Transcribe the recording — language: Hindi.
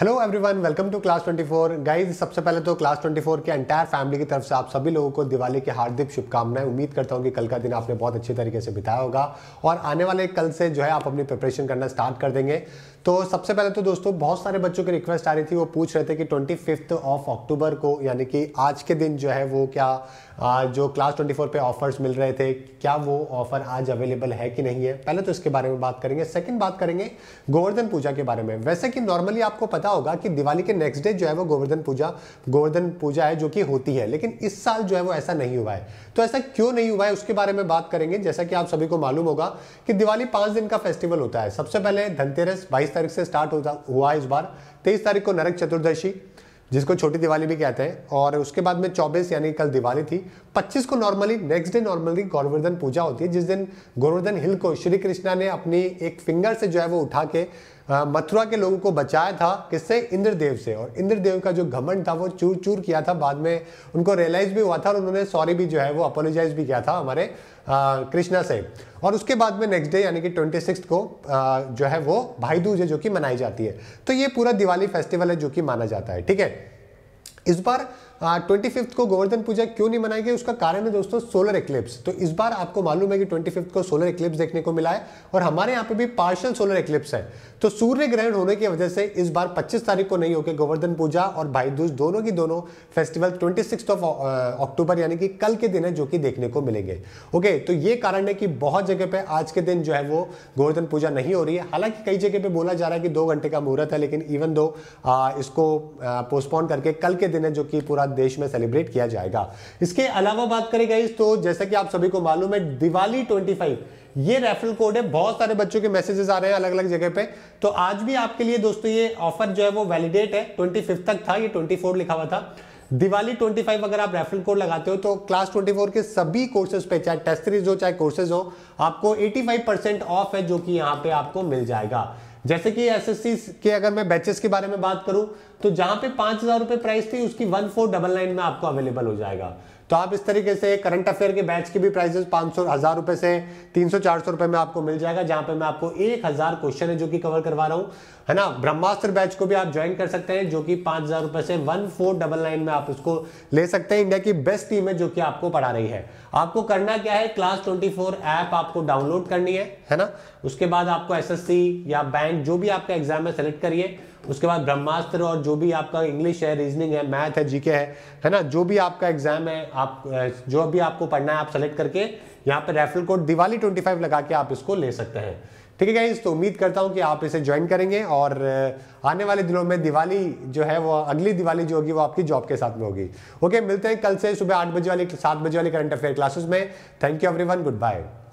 hello everyone welcome to class 24 guys सबसे पहले तो क्लास 24 के एंटायर फैमिली की तरफ से आप सभी लोगों को दिवाली की हार्दिक शुभकामनाएं उम्मीद करता हूं कि कल का दिन आपने बहुत अच्छे तरीके से बिताया होगा और आने वाले कल से जो है आप अपनी प्रिपरेशन करना स्टार्ट कर देंगे तो सबसे पहले तो दोस्तों बहुत सारे बच्चों की रिक्वेस्ट आ रही थी वो पूछ रहे थे कि ट्वेंटी ऑफ अक्टूबर को यानी कि आज के दिन जो है वो क्या जो क्लास ट्वेंटी पे ऑफर्स मिल रहे थे क्या वो ऑफर आज अवेलेबल है कि नहीं है पहले तो इसके बारे में बात करेंगे सेकेंड बात करेंगे गोवर्धन पूजा के बारे में वैसे कि नॉर्मली आपको पता पता होगा कि दिवाली के नेक्स्ट डे जो है वो गोवर्धन पूजा गोवर्धन पूजा है जो कि होती है लेकिन इस साल जो है वो ऐसा नहीं हुआ है तो ऐसा क्यों नहीं हुआ है उसके बारे में बात करेंगे जैसा कि आप सभी को मालूम होगा कि दिवाली पांच दिन का फेस्टिवल होता है सबसे पहले धनतेरस बाईस तारीख से स्टार्ट होता हुआ इस बार तेईस तारीख को नरक चतुर्दशी जिसको छोटी दिवाली भी कहते हैं और उसके बाद में 24 यानी कल दिवाली थी 25 को normally next day normally Govardhan Puja होती है जिस दिन गोवर्धन हिल को श्री कृष्णा ने अपनी एक फिंगर से जो है वो उठा के मथुरा के लोगों को बचाया था किससे इंद्रदेव से और इंद्रदेव का जो घमंड था वो चूर चूर किया था बाद में उनको रियलाइज भी हुआ था और उन्होंने सॉरी भी जो है वो अपोलोजाइज भी किया था हमारे कृष्णा से और उसके बाद में नेक्स्ट डे यानी कि ट्वेंटी को आ, जो है वो भाई दूज है जो कि मनाई जाती है तो ये पूरा दिवाली फेस्टिवल है जो कि माना जाता है ठीक है इस बार ट्वेंटी फिफ्थ को गोवर्धन पूजा क्यों नहीं मनाई गई उसका कारण है दोस्तों सोलर एक्लिप्स तो इस बार आपको मालूम है कि ट्वेंटी फिफ्थ को सोलर एक्लिप्स देखने को मिला है और हमारे यहाँ पे भी पार्शल सोलर एक्लिप्स है तो सूर्य ग्रहण होने की वजह से इस बार 25 तारीख को नहीं होकर गोवर्धन पूजा और भाई दूज दोनों की दोनों फेस्टिवल ट्वेंटी ऑफ अक्टूबर यानी कि कल के दिन है जो कि देखने को मिलेंगे ओके तो ये कारण है कि बहुत जगह पर आज के दिन जो है वो गोवर्धन पूजा नहीं हो रही है हालांकि कई जगह पर बोला जा रहा है कि दो घंटे का मुहूर्त है लेकिन इवन दो इसको पोस्टपोन करके कल के दिन है जो कि पूरा देश में सेलिब्रेट किया जाएगा इसके अलावा बात करें गाइज तो जैसा कि आप सभी को मालूम है दिवाली ट्वेंटी ये रेफरल कोड है बहुत सारे बच्चों के मैसेजेस आ रहे हैं अलग अलग जगह पे तो आज भी आपके लिए दोस्तों ये ऑफर जो है वो वैलिडेट है ट्वेंटी तक था ये ट्वेंटी लिखा हुआ था दिवाली 25 अगर आप रेफरल कोड लगाते हो तो क्लास 24 के सभी कोर्सेज पे चाहे टेस्ट सीरीज हो चाहे कोर्सेज हो आपको 85 परसेंट ऑफ है जो कि यहां पे आपको मिल जाएगा जैसे कि एसएससी के अगर मैं बैचेस के बारे में बात करूं तो जहां पे पांच हजार रुपए प्राइस थी उसकी वन फोर डबल नाइन में आपको अवेलेबल हो जाएगा तो आप इस तरीके से करंट अफेयर के बैच की भी प्राइसेस पांच सौ हज़ार रुपए से तीन सौ चार सौ रुपए में आपको मिल जाएगा जहां पे मैं आपको एक हज़ार क्वेश्चन है जो कि कवर करवा रहा हूं है ना ब्रह्मास्त्र बैच को भी आप ज्वाइन कर सकते हैं जो कि पांच हज़ार रुपए से वन फोर डबल नाइन में आप उसको ले सकते हैं इंडिया की बेस्ट टीम है जो कि आपको पढ़ा रही है आपको करना क्या है क्लास ट्वेंटी फोर ऐप आपको डाउनलोड करनी है है ना उसके बाद आपको एस या बैंक जो भी आपका एग्जाम है सेलेक्ट करिए उसके बाद ब्रह्मास्त्र और जो भी आपका इंग्लिश है रीजनिंग है मैथ है जीके है है ना जो भी आपका एग्जाम है आप जो भी आपको पढ़ना है आप सेलेक्ट करके यहाँ पे referral code Diwali twenty five लगा के आप इसको ले सकते हैं ठीक है गाइज तो उम्मीद करता हूँ कि आप इसे ज्वाइन करेंगे और आने वाले दिनों में दिवाली जो है वो अगली दिवाली जो होगी वो आपकी जॉब के साथ में होगी ओके मिलते हैं कल से सुबह आठ बजे वाली सात बजे वाली करंट अफेयर क्लासेस में thank you every good bye